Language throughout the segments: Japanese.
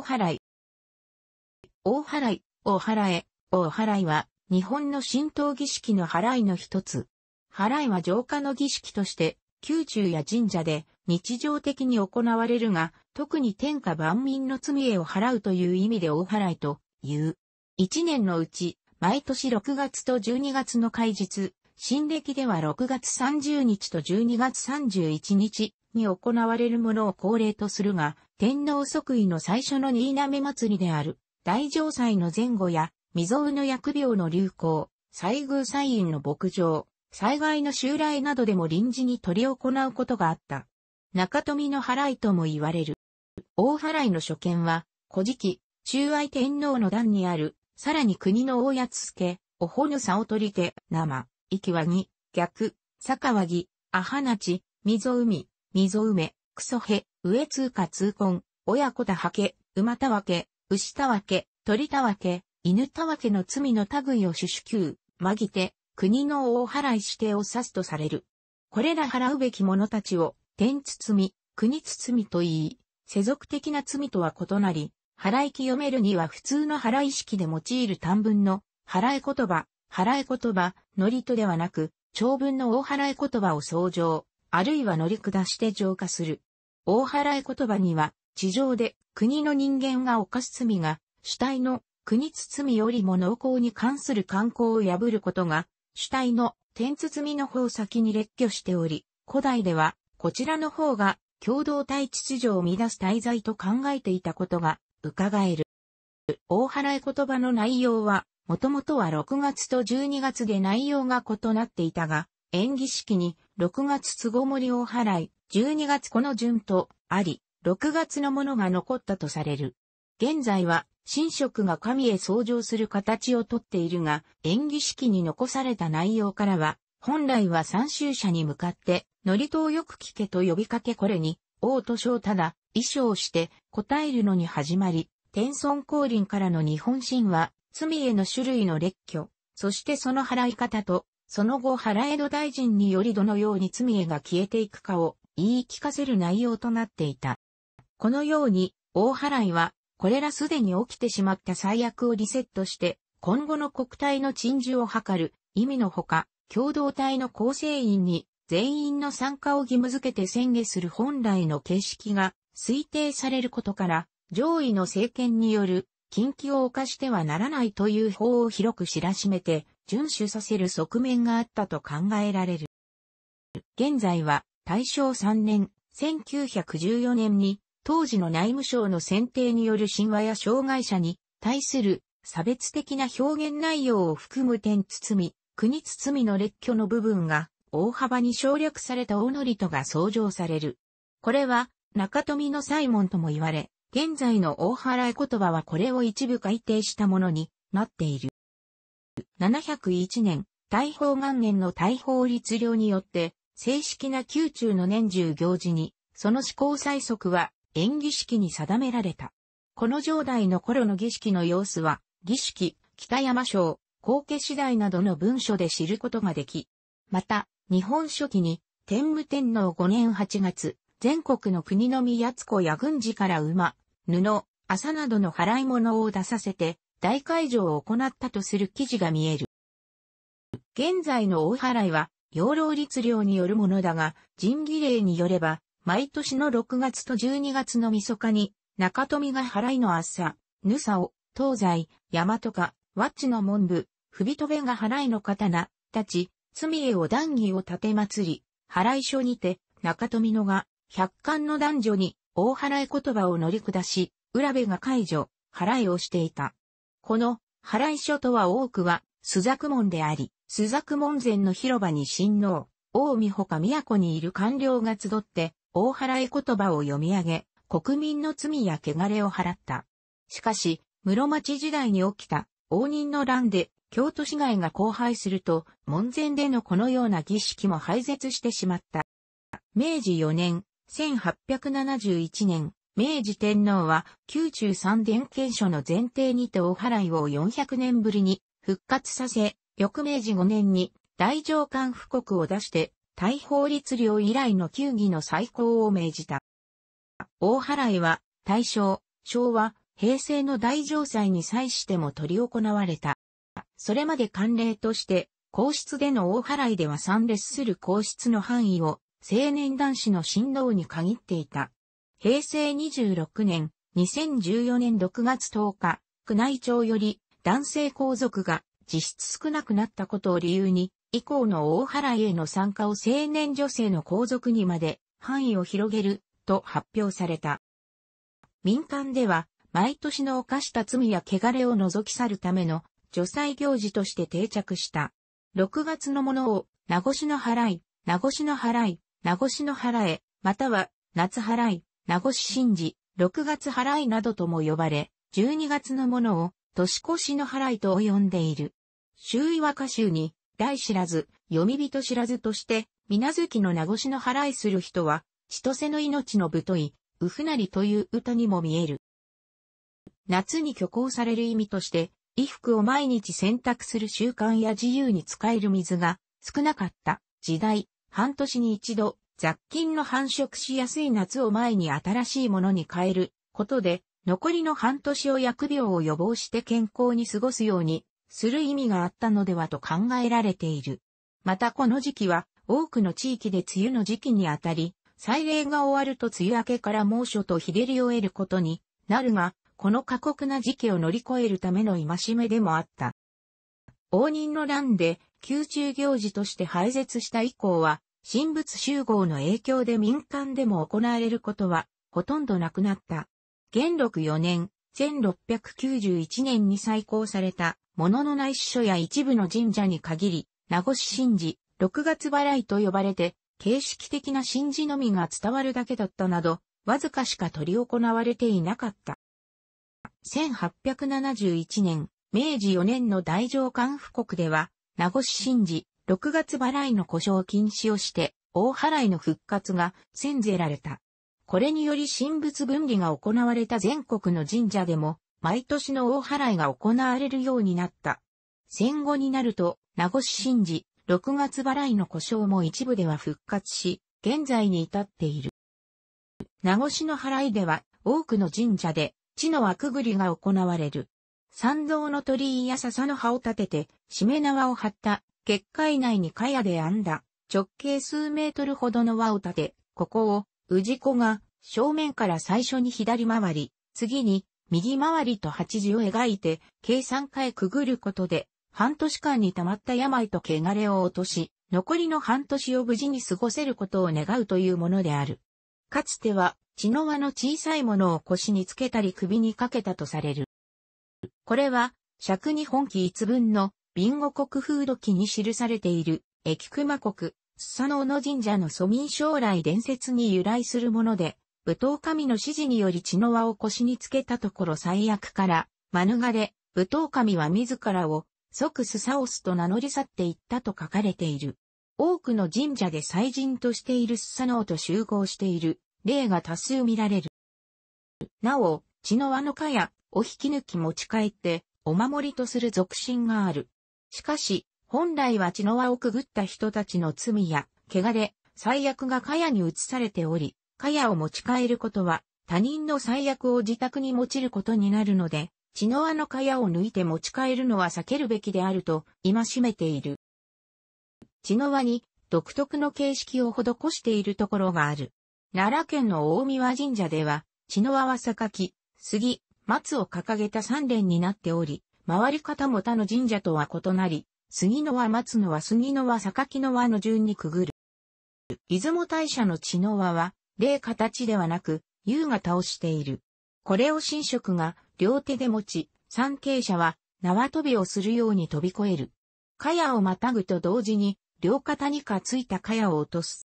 大払い。大払い、大払え、大払いは、日本の神道儀式の払いの一つ。払いは浄化の儀式として、宮中や神社で日常的に行われるが、特に天下万民の罪へを払うという意味で大払いという。一年のうち、毎年6月と12月の開日、新暦では6月30日と12月31日に行われるものを恒例とするが、天皇即位の最初の新滑祭りである、大城祭の前後や、未曾有の疫病の流行、災宮祭院の牧場、災害の襲来などでも臨時に取り行うことがあった。中富の払いとも言われる。大払いの所見は、古事記、中愛天皇の段にある、さらに国の大八助、おほぬさをとりて、生、きはに、逆、坂わぎ、あはなち、溝海、溝梅、クソヘ、上通過通婚、親子だはけ、馬たわけ、牛たわけ、鳥たわけ、犬たわけの罪の類を主主給、まぎて、国の大払い指定を指すとされる。これら払うべき者たちを、天包み、国包みと言い、世俗的な罪とは異なり、払い清めるには普通の払い式で用いる短文の、払い言葉、払い言葉、のりとではなく、長文の大払い言葉を創上、あるいは乗り下して浄化する。大払い言葉には、地上で国の人間が犯す罪が、主体の国包よりも濃厚に関する慣行を破ることが、主体の天包の方先に列挙しており、古代では、こちらの方が、共同体秩序を乱す滞在と考えていたことが、伺える。大払い言葉の内容は、もともとは6月と12月で内容が異なっていたが、演技式に6月都合盛り大払い、12月この順とあり、6月のものが残ったとされる。現在は、神職が神へ創上する形をとっているが、演技式に残された内容からは、本来は参集者に向かって、ノリとよく聞けと呼びかけこれに、王と称。ただ、衣装して答えるのに始まり、天孫降臨からの日本神話、罪への種類の列挙、そしてその払い方と、その後払江戸大臣によりどのように罪へが消えていくかを言い聞かせる内容となっていた。このように、大払いは、これらすでに起きてしまった最悪をリセットして、今後の国体の鎮守を図る、意味のほか、共同体の構成員に全員の参加を義務づけて宣言する本来の形式が推定されることから、上位の政権による禁忌を犯してはならないという法を広く知らしめて、遵守させる側面があったと考えられる。現在は、大正3年、1914年に、当時の内務省の選定による神話や障害者に対する差別的な表現内容を含む点包み、国包みの列挙の部分が大幅に省略された大りとが創上される。これは中富のサイモンとも言われ、現在の大払い言葉はこれを一部改定したものになっている。701年、大宝元年の大法律令によって、正式な宮中の年中行事に、その施行最速は縁儀式に定められた。この上代の頃の儀式の様子は、儀式、北山省、後家次第などの文書で知ることができ、また、日本書紀に、天武天皇5年8月、全国の国の宮津子や軍事から馬、布、麻などの払い物を出させて、大会場を行ったとする記事が見える。現在の大払いは、養老律令によるものだが、人儀令によれば、毎年の6月と12月の晦日に、中富が払いの朝、ぬさを、東西、山とか、ワッチの文部、ふびとべが払いの刀、たち、罪へを談義を立て祭り、払い所にて、中富のが、百貫の男女に、大払い言葉を乗り下し、浦部が解除、払いをしていた。この、払い所とは多くは、朱雀門であり、朱雀門前の広場に親王、大見ほか都にいる官僚が集って、大払い言葉を読み上げ、国民の罪や汚れを払った。しかし、室町時代に起きた、応仁の乱で、京都市街が荒廃すると、門前でのこのような儀式も廃絶してしまった。明治4年、1871年、明治天皇は、宮中三殿検書の前提にて大払いを400年ぶりに復活させ、翌明治5年に大上官布告を出して、大法律令以来の球技の再考を命じた。大払いは、大正、昭和、平成の大城祭に際しても取り行われた。それまで慣例として、皇室での大払いでは参列する皇室の範囲を青年男子の振動に限っていた。平成26年、2014年6月10日、宮内庁より男性皇族が実質少なくなったことを理由に、以降の大払いへの参加を青年女性の皇族にまで範囲を広げると発表された。民間では、毎年の犯した罪や汚れを除き去るための除罪行事として定着した。6月のものを、名越の払い、名越の払い、名越の払え、または、夏払い、名越神事、6月払いなどとも呼ばれ、12月のものを、年越しの払いと及んでいる。周囲和歌集に、大知らず、読み人知らずとして、水月の名越の払いする人は、千歳の命の太い、うふなりという歌にも見える。夏に虚構される意味として、衣服を毎日洗濯する習慣や自由に使える水が少なかった時代、半年に一度雑菌の繁殖しやすい夏を前に新しいものに変えることで残りの半年を薬病を予防して健康に過ごすようにする意味があったのではと考えられている。またこの時期は多くの地域で梅雨の時期にあたり、祭礼が終わると梅雨明けから猛暑と日照りを得ることになるが、この過酷な時期を乗り越えるための戒めでもあった。応仁の乱で宮中行事として廃絶した以降は、神仏集合の影響で民間でも行われることはほとんどなくなった。元禄4年、1691年に再興された、ものの内司書や一部の神社に限り、名護市神事、6月払いと呼ばれて、形式的な神事のみが伝わるだけだったなど、わずかしか取り行われていなかった。1871年、明治4年の大上官布国では、名護市神事、6月払いの故障禁止をして、大払いの復活が宣ぜられた。これにより神仏分離が行われた全国の神社でも、毎年の大払いが行われるようになった。戦後になると、名護市神事、6月払いの故障も一部では復活し、現在に至っている。名護市の払いでは、多くの神社で、地の枠ぐりが行われる。参道の鳥居や笹の葉を立てて、しめ縄を張った、結界内に茅で編んだ、直径数メートルほどの輪を立て、ここを氏子が正面から最初に左回り、次に右回りと八字を描いて、計下回くぐることで、半年間に溜まった病と汚れを落とし、残りの半年を無事に過ごせることを願うというものである。かつては、血の輪の小さいものを腰につけたり首にかけたとされる。これは、尺に本記一文の、ビンゴ国風土記に記されている、駅熊国、スサノオの神社の祖民将来伝説に由来するもので、武闘神の指示により血の輪を腰につけたところ最悪から、免れ、武闘神は自らを、即スサオスと名乗り去っていったと書かれている。多くの神社で祭神としているスサノオと集合している、例が多数見られる。なお、血の輪の蚊や、を引き抜き持ち帰って、お守りとする俗信がある。しかし、本来は血の輪をくぐった人たちの罪や、怪我で、最悪が蚊帳に移されており、蚊帳を持ち帰ることは、他人の最悪を自宅に持ちることになるので、血の輪の蚊帳を抜いて持ち帰るのは避けるべきであると、今めている。血の輪に、独特の形式を施しているところがある。奈良県の大宮神社では、血の輪は榊、杉、松を掲げた三連になっており、回り方も他の神社とは異なり、杉の輪松の輪杉の輪榊の輪の順にくぐる。出雲大社の血の輪は、例形ではなく、優が倒している。これを神職が両手で持ち、参詣者は縄跳びをするように飛び越える。茅をまたぐと同時に、両肩にかついた茅を落とす。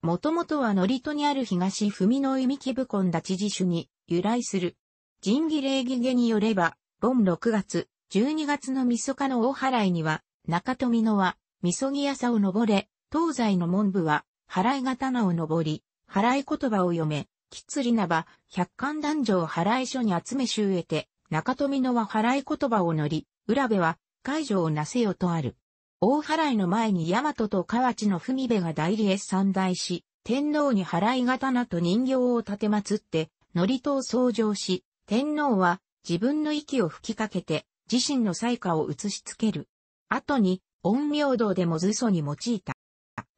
もともとはノリトにある東文の弓木部根立地主に由来する。神儀礼儀下によれば、盆6月、12月の晦日の大払いには、中富野は、晦日ぎ朝を登れ、東西の門部は、払い刀を登り、払い言葉を読め、きつりなば、百貫男女を払い所に集め集えて、中富野は払い言葉を乗り、浦部は、解除をなせよとある。大払いの前に大和と河内の文部が代理へ参大し、天皇に払い刀と人形を立てまつって、祝詞を奏上し、天皇は自分の息を吹きかけて、自身の才華を映し付ける。後に、陰陽道でも図素に用いた。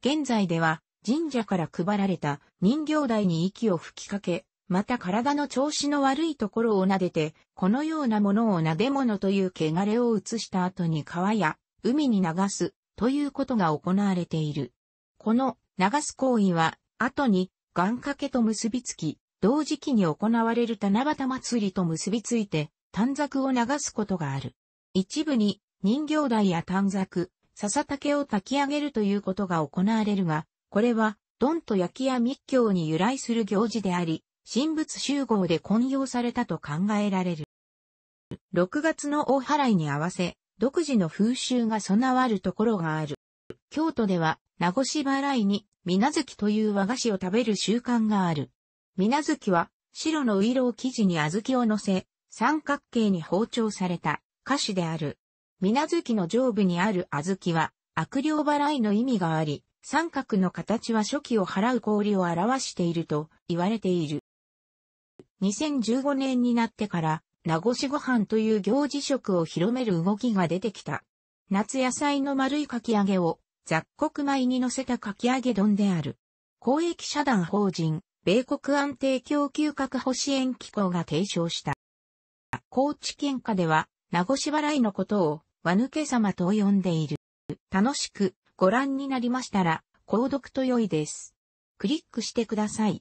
現在では、神社から配られた人形台に息を吹きかけ、また体の調子の悪いところを撫でて、このようなものを撫で物という汚れを移した後に川や海に流すということが行われている。この流す行為は後に願掛けと結びつき、同時期に行われる七夕祭りと結びついて短冊を流すことがある。一部に人形台や短冊、笹竹を炊き上げるということが行われるが、これは、ドンと焼きや密教に由来する行事であり、神仏集合で混用されたと考えられる。6月の大払いに合わせ、独自の風習が備わるところがある。京都では、名護市払いに、みなずきという和菓子を食べる習慣がある。みなずきは、白のウイロー生地に小豆を乗せ、三角形に包丁された菓子である。水無月の上部にある小豆は悪霊払いの意味があり、三角の形は初期を払う氷を表していると言われている。2015年になってから名越ご飯という行事食を広める動きが出てきた。夏野菜の丸いかき揚げを雑穀米に乗せたかき揚げ丼である。公益社団法人、米国安定供給確保支援機構が提唱した。高知県下では、名護市払いのことを、輪抜け様と呼んでいる。楽しくご覧になりましたら、購読と良いです。クリックしてください。